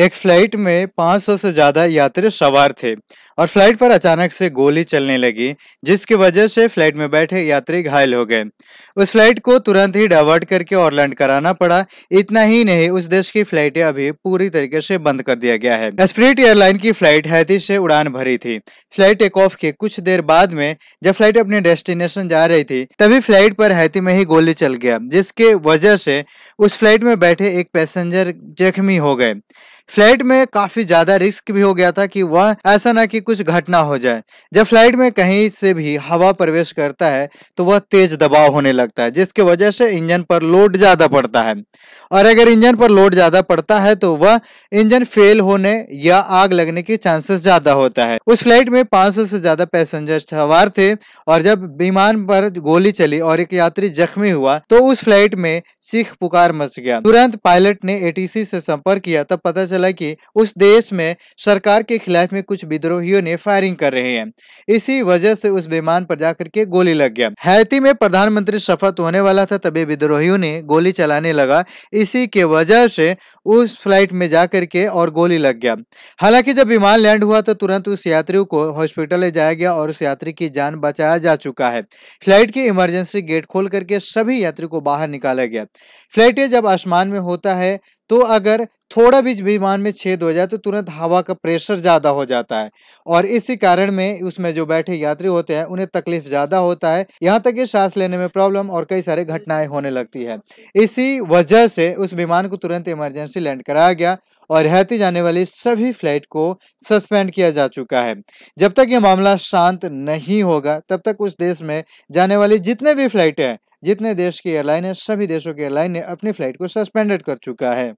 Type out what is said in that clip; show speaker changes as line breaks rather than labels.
एक फ्लाइट में 500 से ज्यादा यात्री सवार थे और फ्लाइट पर अचानक से गोली चलने लगी जिसकी वजह से फ्लाइट में बैठे यात्री घायल हो गए उस फ्लाइट को तुरंत ही डाइवर्ट करके और लैंड कराना पड़ा इतना ही नहीं उस देश की फ्लाइटें अभी पूरी तरीके से बंद कर दिया गया है स्प्रिट एयरलाइन की फ्लाइट हैती से उड़ान भरी थी फ्लाइट टेक ऑफ के कुछ देर बाद में जब फ्लाइट अपने डेस्टिनेशन जा रही थी तभी फ्लाइट पर हैती में ही गोली चल गया जिसके वजह से उस फ्लाइट में बैठे एक पैसेंजर जख्मी हो गए फ्लाइट में काफी ज्यादा रिस्क भी हो गया था कि वह ऐसा ना कि कुछ घटना हो जाए जब फ्लाइट में कहीं से भी हवा प्रवेश करता है तो वह तेज दबाव होने लगता है जिसके वजह से इंजन पर लोड ज्यादा पड़ता है और अगर इंजन पर लोड ज्यादा पड़ता है तो वह इंजन फेल होने या आग लगने के चांसेस ज्यादा होता है उस फ्लाइट में पांच से ज्यादा पैसेंजर सवार थे और जब विमान पर गोली चली और एक यात्री जख्मी हुआ तो उस फ्लाइट में चीख पुकार मच गया तुरंत पायलट ने एटीसी से संपर्क किया तब पता चला कि उस देश में सरकार के खिलाफ में कुछ विद्रोहियों ने फायरिंग कर रहे हैं इसी वजह से उस विमान पर जाकर के गोली लग गया हैती में प्रधानमंत्री शपथ होने वाला था तभी विद्रोहियों ने गोली चलाने लगा इसी के वजह से उस फ्लाइट में जाकर के और गोली लग गया हालांकि जब विमान लैंड हुआ तो तुरंत उस यात्रियों को हॉस्पिटल ले जाया गया और उस यात्री की जान बचाया जा चुका है फ्लाइट की इमरजेंसी गेट खोल करके सभी यात्री को बाहर निकाला गया फ्लाइट जब आसमान में होता है तो अगर थोड़ा भी विमान में छेद हो जाए तो तुरंत हवा का प्रेशर ज़्यादा हो जाता है और इसी कारण में उसमें जो बैठे यात्री होते हैं उन्हें तकलीफ ज़्यादा होता है यहाँ तक कि सांस लेने में प्रॉब्लम और कई सारे घटनाएं होने लगती है इसी वजह से उस विमान को तुरंत इमरजेंसी लैंड कराया गया और रहती जाने वाली सभी फ्लाइट को सस्पेंड किया जा चुका है जब तक ये मामला शांत नहीं होगा तब तक उस देश में जाने वाली जितने भी फ्लाइट हैं जितने देश की एयरलाइन है सभी देशों की एयरलाइन ने अपनी फ्लाइट को सस्पेंडेड कर चुका है